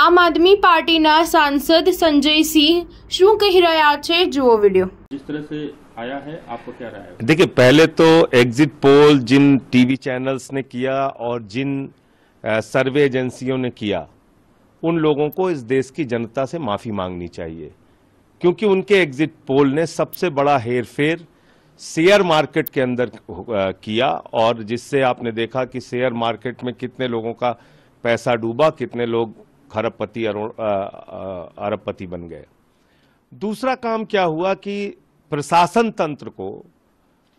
आम आदमी पार्टी ना सांसद संजय सिंह शू કહી रहा है जुओ वीडियो जिस तरह से आया है आपको क्या रहा है देखिए पहले तो एग्जिट पोल जिन टीवी चैनल्स ने किया और जिन सर्वे एजेंसियों ने किया उन लोगों को इस देश की जनता से माफ़ी मांगनी चाहिए क्योंकि उनके एग्जिट पोल ने सबसे बड़ा हेर फेर शेयर मार्केट के अंदर किया और जिससे आपने देखा कि शेयर मार्केट में कितने लोगों का पैसा डूबा कितने लोग खरबपति अरबपति बन गए दूसरा काम क्या हुआ कि प्रशासन तंत्र को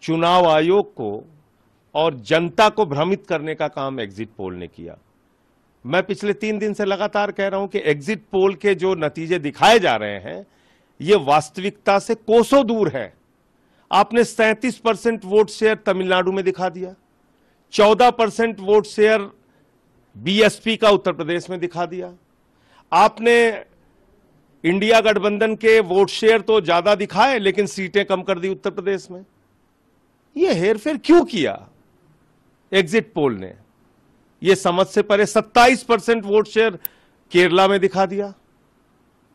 चुनाव आयोग को और जनता को भ्रमित करने का काम एग्जिट पोल ने किया मैं पिछले तीन दिन से लगातार कह रहा हूं कि एग्जिट पोल के जो नतीजे दिखाए जा रहे हैं ये वास्तविकता से कोसों दूर है आपने 37 परसेंट वोट शेयर तमिलनाडु में दिखा दिया 14 परसेंट वोट शेयर बीएसपी का उत्तर प्रदेश में दिखा दिया आपने इंडिया गठबंधन के वोट शेयर तो ज्यादा दिखाए लेकिन सीटें कम कर दी उत्तर प्रदेश में यह हेरफेर क्यों किया एग्जिट पोल ने यह समझ से परे 27 परसेंट वोट शेयर केरला में दिखा दिया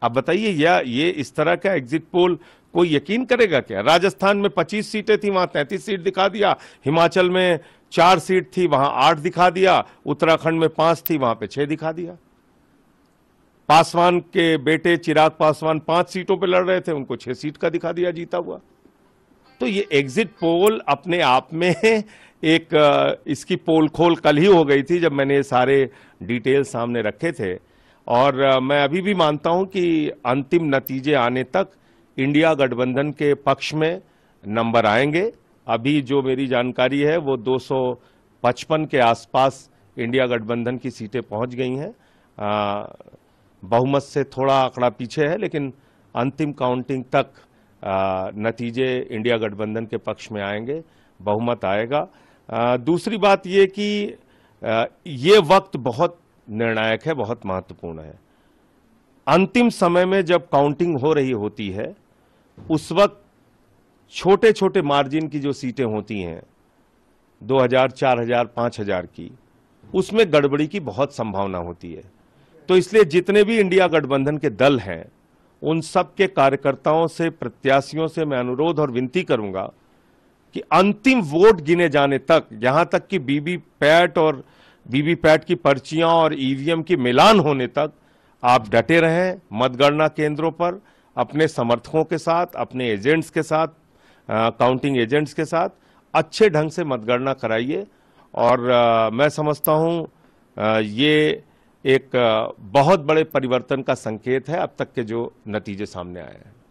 आप बताइए या ये इस तरह का एग्जिट पोल कोई यकीन करेगा क्या राजस्थान में 25 सीटें थी वहां 33 सीट दिखा दिया हिमाचल में चार सीट थी वहां आठ दिखा दिया उत्तराखंड में पांच थी वहां पे छह दिखा दिया पासवान के बेटे चिराग पासवान पांच सीटों पर लड़ रहे थे उनको छह सीट का दिखा दिया जीता हुआ तो ये एग्जिट पोल अपने आप में एक इसकी पोल खोल कल ही हो गई थी जब मैंने ये सारे डिटेल सामने रखे थे और मैं अभी भी मानता हूं कि अंतिम नतीजे आने तक इंडिया गठबंधन के पक्ष में नंबर आएंगे अभी जो मेरी जानकारी है वो 255 के आसपास इंडिया गठबंधन की सीटें पहुंच गई हैं बहुमत से थोड़ा आंकड़ा पीछे है लेकिन अंतिम काउंटिंग तक आ, नतीजे इंडिया गठबंधन के पक्ष में आएंगे बहुमत आएगा आ, दूसरी बात ये कि आ, ये वक्त बहुत निर्णायक है बहुत महत्वपूर्ण है अंतिम समय में जब काउंटिंग हो रही होती है उस वक्त छोटे छोटे मार्जिन की जो सीटें होती हैं 2000, 4000, 5000 की उसमें गड़बड़ी की बहुत संभावना होती है तो इसलिए जितने भी इंडिया गठबंधन के दल हैं उन सब के कार्यकर्ताओं से प्रत्याशियों से मैं अनुरोध और विनती करूंगा कि अंतिम वोट गिने जाने तक यहां तक कि बीबी पैट और बीबी पैट की पर्चियां और ईवीएम की मिलान होने तक आप डटे रहें मतगणना केंद्रों पर अपने समर्थकों के साथ अपने एजेंट्स के साथ काउंटिंग एजेंट्स के साथ अच्छे ढंग से मतगणना कराइए और आ, मैं समझता हूँ ये एक बहुत बड़े परिवर्तन का संकेत है अब तक के जो नतीजे सामने आए हैं